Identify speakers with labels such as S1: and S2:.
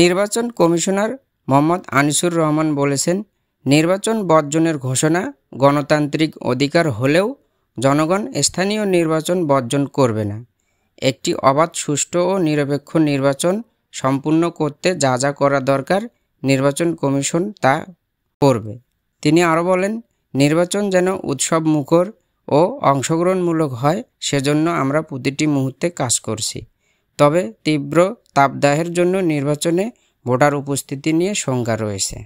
S1: নির্বাচন কমিশনার মোহাম্মদ আনিসুর রহমান বলেছেন নির্বাচন বর্জনের ঘোষণা গণতান্ত্রিক অধিকার হলেও জনগণ স্থানীয় নির্বাচন বর্জন করবে না একটি অবাধ সুষ্ঠু ও নিরপেক্ষ নির্বাচন সম্পূর্ণ করতে যা যা করা দরকার নির্বাচন কমিশন তা করবে তিনি আরও বলেন নির্বাচন যেন উৎসব মুখর ও অংশগ্রহণমূলক হয় সেজন্য আমরা প্রতিটি মুহূর্তে কাজ করছি তবে তীব্র তাপদাহের জন্য নির্বাচনে ভোটার উপস্থিতি নিয়ে শঙ্কা রয়েছে